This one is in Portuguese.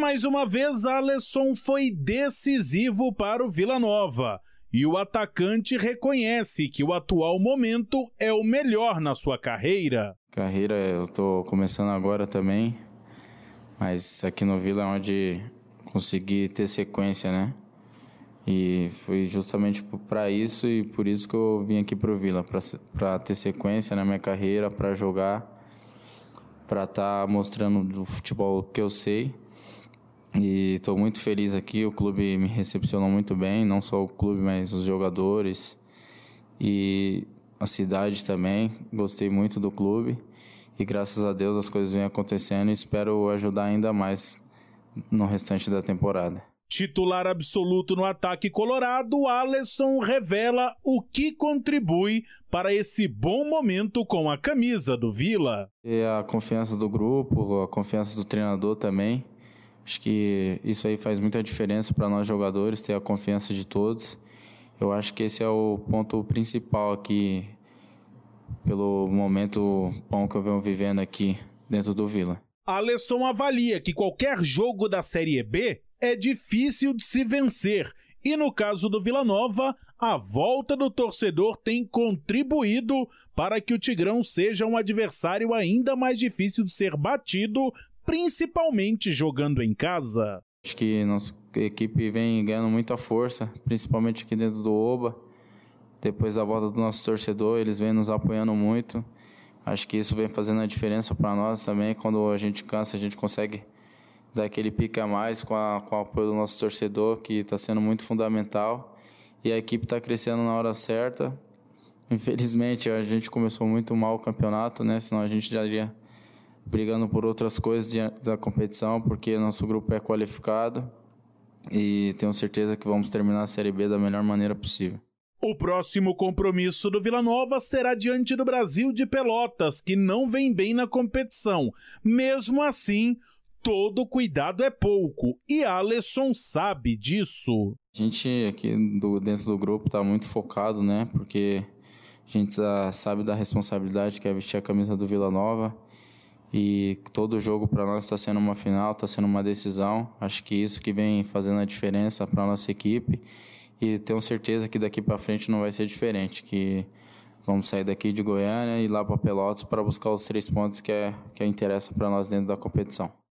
Mais uma vez, Alisson foi decisivo para o Vila Nova e o atacante reconhece que o atual momento é o melhor na sua carreira. Carreira, eu estou começando agora também, mas aqui no Vila é onde consegui ter sequência, né? E foi justamente para isso e por isso que eu vim aqui para o Vila, para ter sequência na minha carreira, para jogar, para estar tá mostrando do futebol que eu sei e estou muito feliz aqui. O clube me recepcionou muito bem, não só o clube, mas os jogadores e a cidade também. Gostei muito do clube e graças a Deus as coisas vêm acontecendo e espero ajudar ainda mais no restante da temporada. Titular absoluto no ataque colorado, Alisson revela o que contribui para esse bom momento com a camisa do Vila. E a confiança do grupo, a confiança do treinador também. Acho que isso aí faz muita diferença para nós jogadores, ter a confiança de todos. Eu acho que esse é o ponto principal aqui, pelo momento bom que eu venho vivendo aqui dentro do Vila. Alesson avalia que qualquer jogo da Série B é difícil de se vencer. E no caso do Vila Nova, a volta do torcedor tem contribuído para que o Tigrão seja um adversário ainda mais difícil de ser batido principalmente jogando em casa. Acho que nossa equipe vem ganhando muita força, principalmente aqui dentro do Oba. Depois da volta do nosso torcedor, eles vêm nos apoiando muito. Acho que isso vem fazendo a diferença para nós também. Quando a gente cansa, a gente consegue dar aquele pica a mais com, a, com o apoio do nosso torcedor, que está sendo muito fundamental. E a equipe está crescendo na hora certa. Infelizmente, a gente começou muito mal o campeonato, né? Senão a gente já iria brigando por outras coisas da competição, porque nosso grupo é qualificado e tenho certeza que vamos terminar a Série B da melhor maneira possível. O próximo compromisso do Vila Nova será diante do Brasil de Pelotas, que não vem bem na competição. Mesmo assim, todo cuidado é pouco e Alisson sabe disso. A gente aqui do, dentro do grupo está muito focado, né? Porque a gente sabe da responsabilidade que é vestir a camisa do Vila Nova e todo jogo para nós está sendo uma final, está sendo uma decisão. Acho que isso que vem fazendo a diferença para nossa equipe. E tenho certeza que daqui para frente não vai ser diferente, que vamos sair daqui de Goiânia e ir lá para Pelotas para buscar os três pontos que é que é interessa para nós dentro da competição.